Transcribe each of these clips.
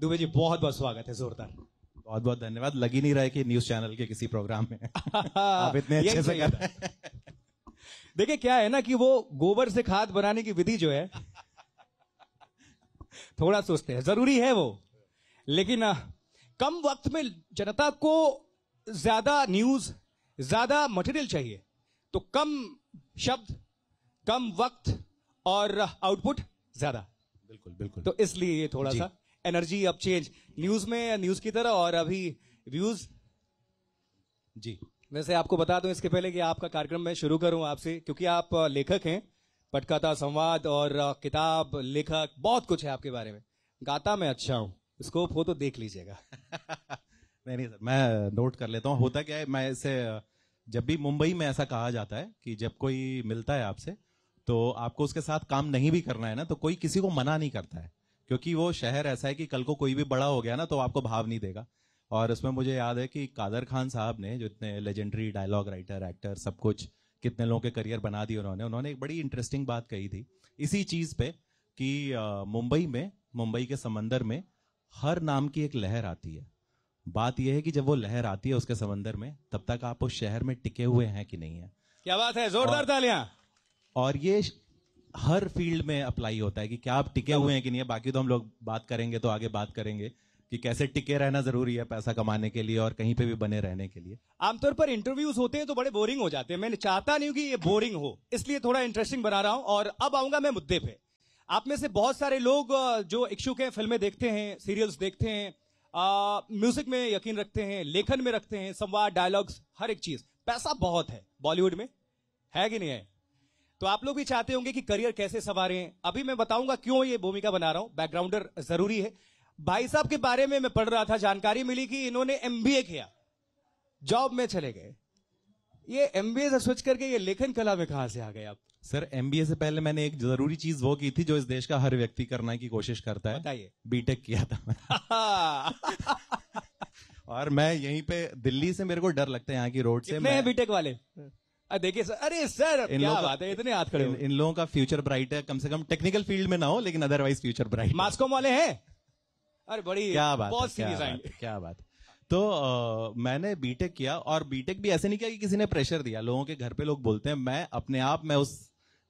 दुबे जी बहुत बहुत स्वागत है जोरदार बहुत बहुत धन्यवाद लग ही नहीं रहा है कि न्यूज चैनल के किसी प्रोग्राम में आप इतने अच्छे से कर देखिए क्या है ना कि वो गोबर से खाद बनाने की विधि जो है थोड़ा सोचते हैं जरूरी है वो लेकिन कम वक्त में जनता को ज्यादा न्यूज ज्यादा मटेरियल चाहिए तो कम शब्द कम वक्त और आउटपुट ज्यादा बिल्कुल बिल्कुल तो इसलिए ये थोड़ा सा एनर्जी अब चेंज न्यूज में न्यूज की तरह और अभी व्यूज जी वैसे आपको बता दूं इसके पहले कि आपका कार्यक्रम मैं शुरू करूं आपसे क्योंकि आप लेखक हैं पटकथा संवाद और किताब लेखक बहुत कुछ है आपके बारे में गाता मैं अच्छा हूँ स्कोप हो तो देख लीजिएगा नहीं नहीं सर मैं नोट कर लेता हूं होता क्या है मैं इसे जब भी मुंबई में ऐसा कहा जाता है कि जब कोई मिलता है आपसे तो आपको उसके साथ काम नहीं भी करना है ना तो कोई किसी को मना नहीं करता है क्योंकि वो शहर ऐसा है कि कल को कोई भी बड़ा हो गया ना तो आपको भाव नहीं देगा और उसमें मुझे याद है कि कादर खान साहब ने जो इतने लेजेंडरी डायलॉग राइटर एक्टर सब कुछ कितने लोगों के करियर बना दिए उन्होंने उन्होंने एक बड़ी इंटरेस्टिंग बात कही थी इसी चीज़ पे कि मुंबई में मुंबई के समंदर में हर नाम की एक लहर आती है बात यह है कि जब वो लहर आती है उसके समंदर में तब तक आप उस शहर में टिके हुए हैं कि नहीं है क्या बात है जोरदार तालियां और ये हर फील्ड में अप्लाई होता है कि क्या आप टिके हुए हैं कि नहीं है बाकी तो हम लोग बात करेंगे तो आगे बात करेंगे कि कैसे टिके रहना जरूरी है पैसा कमाने के लिए और कहीं पे भी बने रहने के लिए आमतौर पर इंटरव्यूज होते हैं तो बड़े बोरिंग हो जाते हैं मैंने चाहता नहीं कि ये बोरिंग हो इसलिए थोड़ा इंटरेस्टिंग बना रहा हूं और अब आऊंगा मैं मुद्दे पे आप में से बहुत सारे लोग जो इच्छुक हैं फिल्में देखते हैं सीरियल्स देखते हैं म्यूजिक में यकीन रखते हैं लेखन में रखते हैं संवाद डायलॉग्स हर एक चीज पैसा बहुत है बॉलीवुड में है कि नहीं है तो आप लोग भी चाहते होंगे कि करियर कैसे संवारे अभी मैं बताऊंगा क्यों ये भूमिका बना रहा हूं बैकग्राउंडर जरूरी है भाई साहब के बारे में मैं पढ़ रहा था जानकारी मिली कि इन्होंने एमबीए किया जॉब में चले गए ये एमबीए से सोच करके ये लेखन कला में कहा से आ गए आप सर एमबीए से पहले मैंने एक जरूरी चीज वो की थी जो इस देश का हर व्यक्ति करने की कोशिश करता है बताइए बीटेक किया था और मैं यहीं पे दिल्ली से मेरे को डर लगता है यहाँ की रोड से मैं बीटेक वाले देखिए सर अरे सर इन क्या बात है इतने हाथ खड़े इन, इन लोगों का फ्यूचर ब्राइट है कम से कम टेक्निकल फील्ड में ना हो लेकिन अदरवाइज फ्यूचर ब्राइट मास्कॉम वाले हैं अरे बड़ी क्या बात बहुत सीरियस आएंगे क्या बात तो आ, मैंने बीटेक किया और बीटेक भी ऐसे नहीं किया कि किसी ने प्रेशर दिया लोगों के घर पे लोग बोलते हैं मैं अपने आप में उस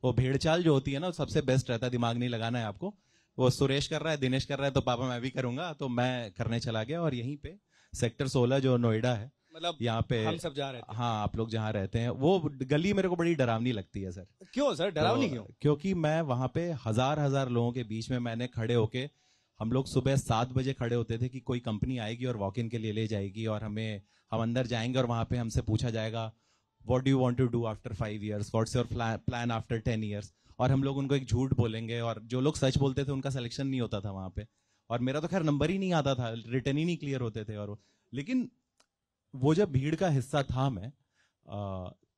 वो भेड़चाल जो होती है ना सबसे बेस्ट रहता है दिमाग नहीं लगाना है आपको वो सुरेश कर रहा है दिनेश कर रहा है तो पापा मैं भी करूंगा तो मैं करने चला गया और यहीं पे सेक्टर सोलह जो नोएडा है मतलब यहाँ पे हम सब जहाँ रहे हैं हाँ आप लोग जहाँ रहते हैं वो गली मेरे को बड़ी डरावनी लगती है सर क्यों सर तो डरावनी क्यों क्योंकि मैं वहाँ पे हजार हजार लोगों के बीच में मैंने खड़े होके हम लोग सुबह सात बजे खड़े होते थे कि कोई कंपनी आएगी और वॉक इन के लिए ले जाएगी और हमें हम अंदर जाएंगे और वहाँ पे हमसे पूछा जाएगा what do want to do after five years what's your plan after ten years और हम लोग उनको एक झूठ बोलेंगे और जो लोग सच बोलते थे उनका सिलेक्शन नहीं होता था वहाँ पे और मेरा तो खैर नंबर ही नहीं आता था रिटर्न ही नहीं क्लियर होते थे और लेकिन वो जब भीड़ का हिस्सा था मैं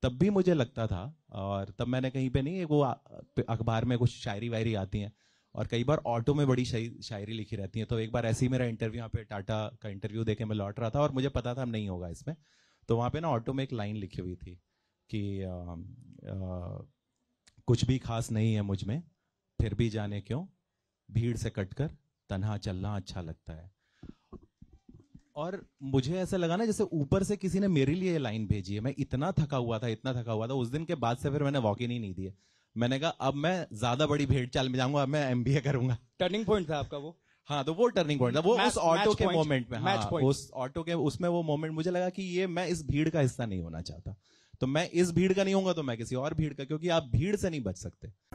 तब भी मुझे लगता था और तब मैंने कहीं पे नहीं वो अखबार में कुछ शायरी वायरी आती हैं और कई बार ऑटो में बड़ी शायरी लिखी रहती है तो एक बार ऐसे ही मेरा इंटरव्यू यहाँ पे टाटा का इंटरव्यू देके मैं लौट रहा था और मुझे पता था नहीं होगा इसमें तो वहाँ पे ना ऑटो में एक लाइन लिखी हुई थी कि आ, आ, कुछ भी खास नहीं है मुझ में फिर भी जाने क्यों भीड़ से कटकर तनहा चलना अच्छा लगता है और मुझे ऐसा लगा ना जैसे ऊपर से किसी ने मेरे लिए लाइन भेजी है मैं इतना थका हुआ था इतना थका हुआ था उस दिन के बाद से फिर मैंने वॉक ही नहीं, दिए मैंने कहा अब मैं ज्यादा बड़ी भेड़ चाल में जाऊंगा अब मैं एम करूंगा टर्निंग पॉइंट था आपका वो हाँ तो वो टर्निंग पॉइंट था वो मैच, उस ऑटो के मोमेंट में हाँ, उस ऑटो के उसमें वो मोमेंट मुझे लगा कि ये मैं इस भीड़ का हिस्सा नहीं होना चाहता तो मैं इस भीड़ का नहीं होगा तो मैं किसी और भीड़ का क्योंकि आप भीड़ से नहीं बच सकते